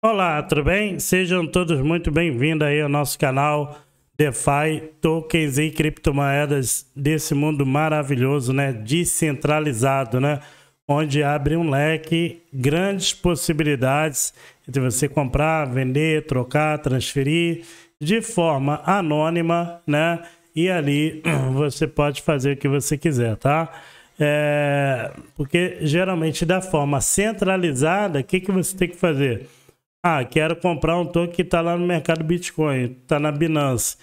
Olá, tudo bem? Sejam todos muito bem-vindos aí ao nosso canal DeFi, tokens e criptomoedas desse mundo maravilhoso, né? Descentralizado, né? Onde abre um leque, grandes possibilidades de você comprar, vender, trocar, transferir de forma anônima, né? E ali você pode fazer o que você quiser, tá? É... Porque geralmente da forma centralizada, o que, que você tem que fazer? Ah, quero comprar um token que está lá no mercado Bitcoin, está na Binance.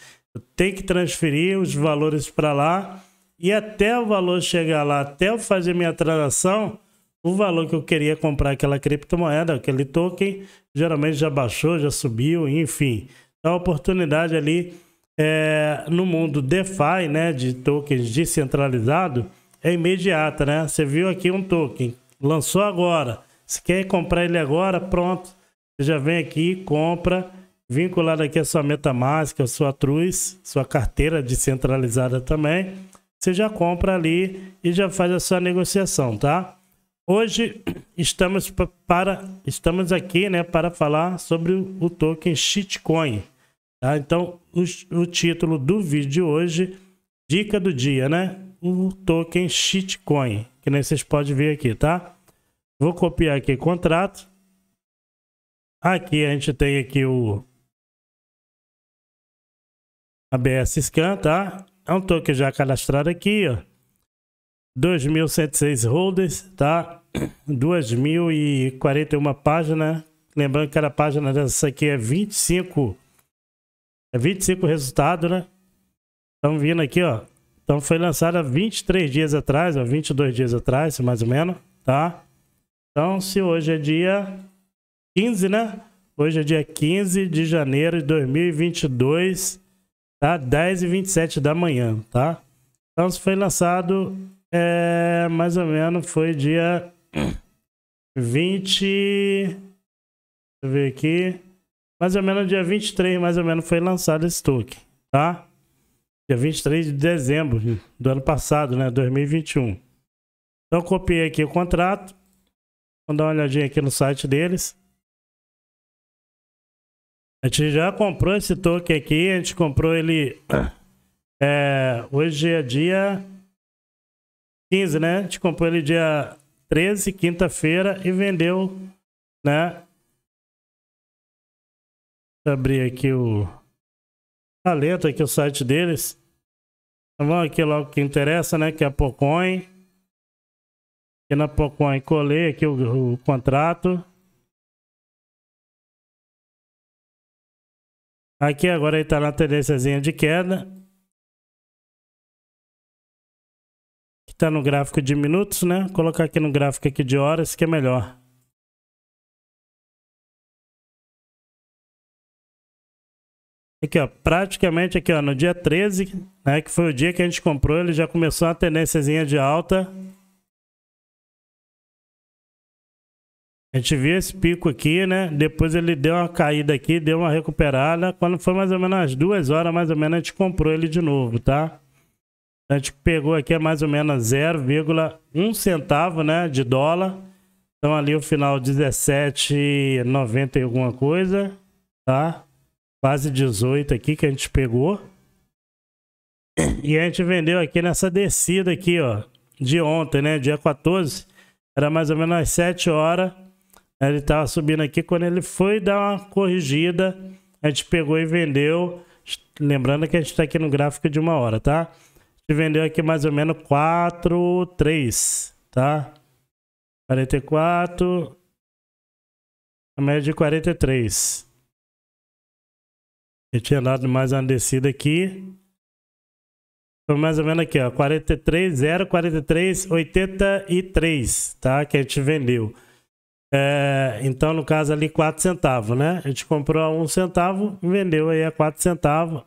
Tem que transferir os valores para lá e até o valor chegar lá, até eu fazer minha transação, o valor que eu queria comprar aquela criptomoeda, aquele token, geralmente já baixou, já subiu, enfim. Então, é a oportunidade ali é, no mundo DeFi, né, de tokens descentralizado, é imediata, né? Você viu aqui um token, lançou agora, se quer comprar ele agora, pronto você já vem aqui, compra, vinculado aqui a sua MetaMask, a sua Truz, sua carteira descentralizada também. Você já compra ali e já faz a sua negociação, tá? Hoje estamos para estamos aqui, né, para falar sobre o token shitcoin. Tá? Então, o, o título do vídeo de hoje, dica do dia, né? O token shitcoin, que nem vocês podem ver aqui, tá? Vou copiar aqui o contrato Aqui a gente tem aqui o ABS Scan, tá? É um token já cadastrado aqui, ó. 2.106 holders, tá? 2.041 páginas. Lembrando que cada página dessa aqui é 25. É 25 resultados, né? Estamos vindo aqui, ó. Então foi lançada 23 dias atrás, ó, 22 dias atrás, mais ou menos, tá? Então se hoje é dia 15, né? Hoje é dia 15 de janeiro de 2022, tá? 10h27 da manhã, tá? Então, isso foi lançado é, mais ou menos foi dia 20. Deixa eu ver aqui. Mais ou menos dia 23, mais ou menos, foi lançado esse token, tá? Dia 23 de dezembro do ano passado, né? 2021. Então, copiei aqui o contrato. Vamos dar uma olhadinha aqui no site deles. A gente já comprou esse token aqui, a gente comprou ele. É, é hoje é dia 15, né? A gente comprou ele dia 13, quinta-feira, e vendeu, né? Deixa eu abrir aqui o. A letra aqui, o site deles. Então, vamos aqui logo que interessa, né? Que é a Pocoin. Aqui na Pocoin colei aqui o, o contrato. Aqui agora ele está na tendênciazinha de queda. Está no gráfico de minutos, né? Vou colocar aqui no gráfico aqui de horas, que é melhor. Aqui, ó, praticamente aqui, ó, no dia 13, né, que foi o dia que a gente comprou, ele já começou a tendênciazinha de alta. A gente viu esse pico aqui, né? Depois ele deu uma caída aqui, deu uma recuperada. Quando foi mais ou menos as duas horas, mais ou menos, a gente comprou ele de novo, tá? A gente pegou aqui é mais ou menos 0,1 centavo, né? De dólar. Então ali o final 17,90 e alguma coisa, tá? Quase 18 aqui que a gente pegou. E a gente vendeu aqui nessa descida aqui, ó. De ontem, né? Dia 14. Era mais ou menos às 7 horas ele estava subindo aqui, quando ele foi dar uma corrigida, a gente pegou e vendeu. Lembrando que a gente está aqui no gráfico de uma hora, tá? A gente vendeu aqui mais ou menos 4, 3, tá? 44, a média de 43. Eu tinha dado mais uma descida aqui. Foi mais ou menos aqui, ó. 43, 0, 43, 83, tá? Que a gente vendeu. É, então, no caso ali, 4 centavos, né? A gente comprou a 1 centavo, vendeu aí a 4 centavos.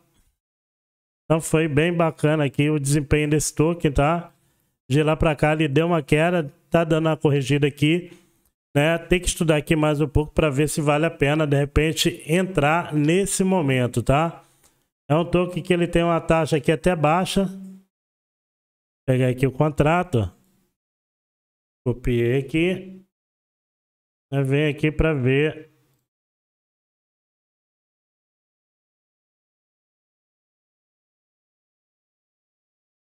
Então foi bem bacana aqui o desempenho desse token, tá? De lá para cá ele deu uma queda, tá dando uma corrigida aqui, né? Tem que estudar aqui mais um pouco para ver se vale a pena de repente entrar nesse momento, tá? É um token que ele tem uma taxa aqui até baixa. Vou pegar aqui o contrato. Copiei aqui. Eu venho aqui para ver.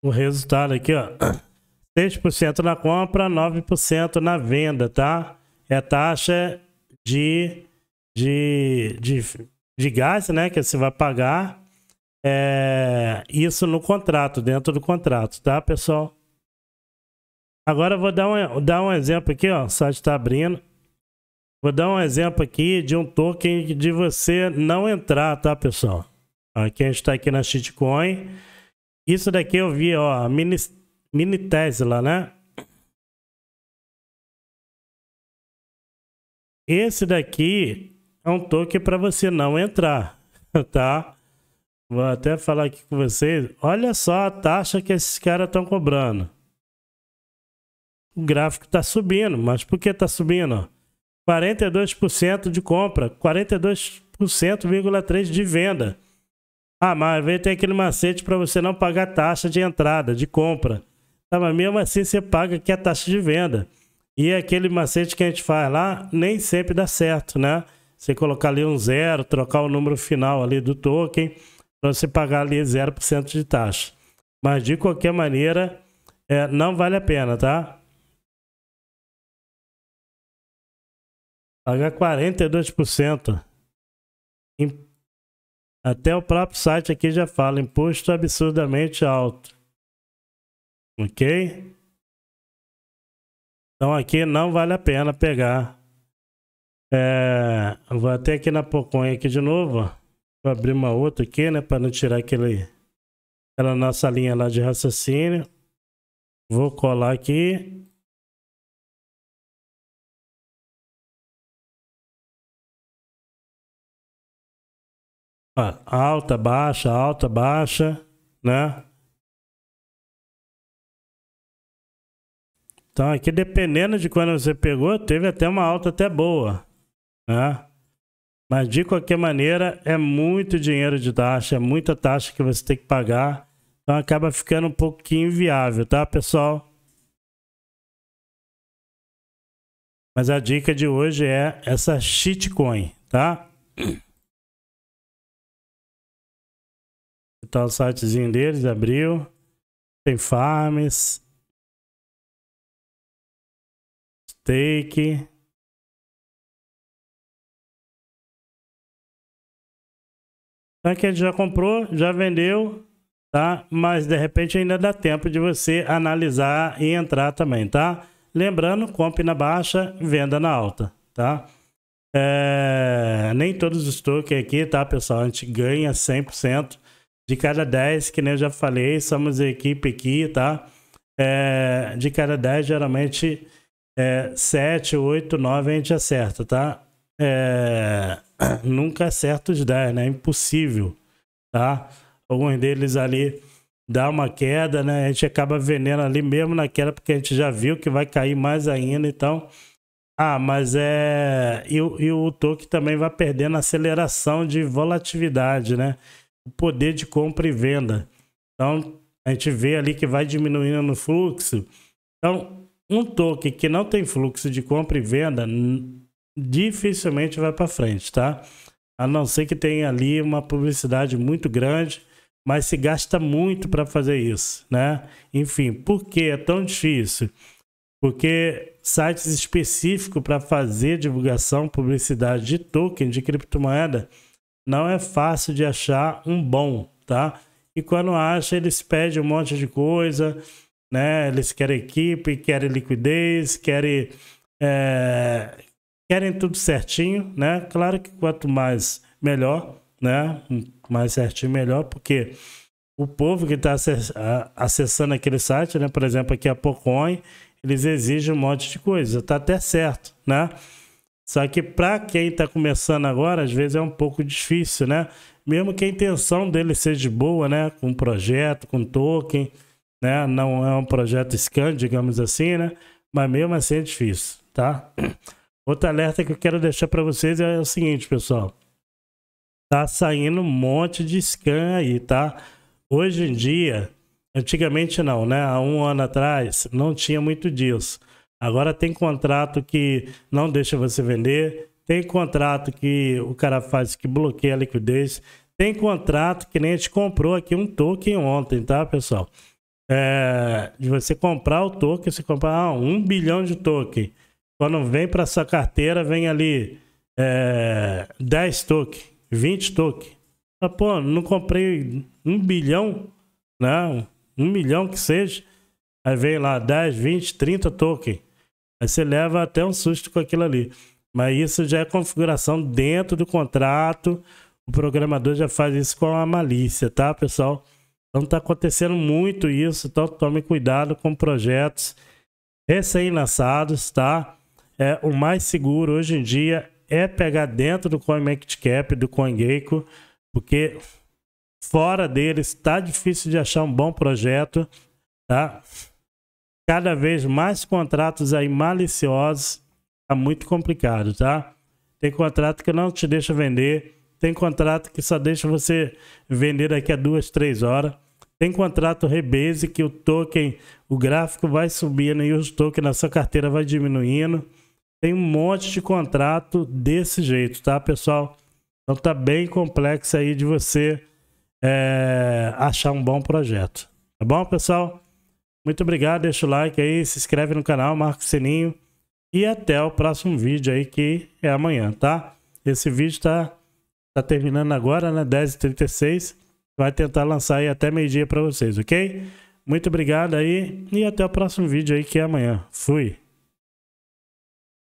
O resultado aqui, ó. 6% na compra, 9% na venda, tá? É a taxa de, de, de, de gás, né? Que você vai pagar. É, isso no contrato, dentro do contrato, tá, pessoal? Agora eu vou dar um, dar um exemplo aqui, ó. O site está abrindo. Vou dar um exemplo aqui de um token de você não entrar, tá, pessoal? Aqui a gente está aqui na shitcoin. Isso daqui eu vi, ó, mini, mini Tesla, né? Esse daqui é um token para você não entrar, tá? Vou até falar aqui com vocês. Olha só a taxa que esses caras estão cobrando. O gráfico está subindo, mas por que está subindo? 42% de compra, 42,3% de venda. Ah, mas vem tem aquele macete para você não pagar taxa de entrada, de compra. Tá, mas mesmo assim você paga que a taxa de venda. E aquele macete que a gente faz lá nem sempre dá certo, né? Você colocar ali um zero, trocar o número final ali do token, para você pagar ali 0% de taxa. Mas de qualquer maneira, é, não vale a pena, tá? Pagar 42%. Até o próprio site aqui já fala: imposto absurdamente alto. Ok? Então aqui não vale a pena pegar. É, vou até aqui na Poconha aqui de novo. Vou abrir uma outra aqui, né? Para não tirar aquele, aquela nossa linha lá de raciocínio. Vou colar aqui. Ah, alta, baixa, alta, baixa, né? Então aqui dependendo de quando você pegou, teve até uma alta até boa, né? Mas de qualquer maneira, é muito dinheiro de taxa, é muita taxa que você tem que pagar. Então acaba ficando um pouquinho inviável, tá, pessoal? Mas a dica de hoje é essa shitcoin, tá? Tá o sitezinho deles, abriu. Tem farms. Steak. Então aqui gente já comprou, já vendeu, tá? Mas de repente ainda dá tempo de você analisar e entrar também, tá? Lembrando, compre na baixa, venda na alta, tá? É... nem todos os tokens aqui, tá, pessoal? A gente ganha 100% de cada 10, que nem eu já falei, somos equipe aqui, tá? É, de cada 10, geralmente é, 7, 8, 9 a gente acerta, tá? É, nunca acerta os 10, né? É impossível, tá? Alguns deles ali dá uma queda, né? A gente acaba vendendo ali mesmo na queda, porque a gente já viu que vai cair mais ainda, então... Ah, mas é... E, e o token também vai perdendo aceleração de volatilidade, né? o poder de compra e venda. Então, a gente vê ali que vai diminuindo no fluxo. Então, um token que não tem fluxo de compra e venda dificilmente vai para frente, tá? A não ser que tenha ali uma publicidade muito grande, mas se gasta muito para fazer isso, né? Enfim, por que é tão difícil? Porque sites específicos para fazer divulgação, publicidade de token de criptomoeda não é fácil de achar um bom, tá? E quando acha, eles pedem um monte de coisa, né? Eles querem equipe, querem liquidez, querem, é, querem tudo certinho, né? Claro que quanto mais melhor, né? Mais certinho melhor, porque o povo que está acessando aquele site, né? Por exemplo, aqui a Pocoin, eles exigem um monte de coisa, tá até certo, né? Só que para quem está começando agora, às vezes é um pouco difícil, né? Mesmo que a intenção dele seja boa, né? Com projeto, com token, né? Não é um projeto scan, digamos assim, né? Mas mesmo assim é difícil, tá? Outro alerta que eu quero deixar para vocês é o seguinte, pessoal. Tá saindo um monte de scan aí, tá? Hoje em dia, antigamente não, né? Há um ano atrás não tinha muito disso. Agora tem contrato que não deixa você vender, tem contrato que o cara faz que bloqueia a liquidez, tem contrato que nem a gente comprou aqui um token ontem, tá, pessoal? É, de você comprar o token, você comprar ah, um bilhão de token. Quando vem para sua carteira, vem ali é, 10 token, 20 token. Ah, pô, não comprei um bilhão, né? Um milhão que seja. Aí vem lá 10, 20, 30 token. Aí você leva até um susto com aquilo ali. Mas isso já é configuração dentro do contrato. O programador já faz isso com a malícia, tá, pessoal? Então tá acontecendo muito isso, então tome cuidado com projetos recém-lançados, tá? É, o mais seguro hoje em dia é pegar dentro do CoinMarketCap, do CoinGecko, porque fora deles tá difícil de achar um bom projeto, tá? cada vez mais contratos aí maliciosos. Tá muito complicado, tá? Tem contrato que não te deixa vender. Tem contrato que só deixa você vender daqui a duas, três horas. Tem contrato rebase que o token, o gráfico vai subindo e os tokens na sua carteira vai diminuindo. Tem um monte de contrato desse jeito, tá, pessoal? Então tá bem complexo aí de você é, achar um bom projeto. Tá bom, pessoal? Muito obrigado, deixa o like aí, se inscreve no canal, marca o sininho. E até o próximo vídeo aí, que é amanhã, tá? Esse vídeo tá, tá terminando agora, né? 10h36. Vai tentar lançar aí até meio-dia pra vocês, ok? Muito obrigado aí e até o próximo vídeo aí, que é amanhã. Fui!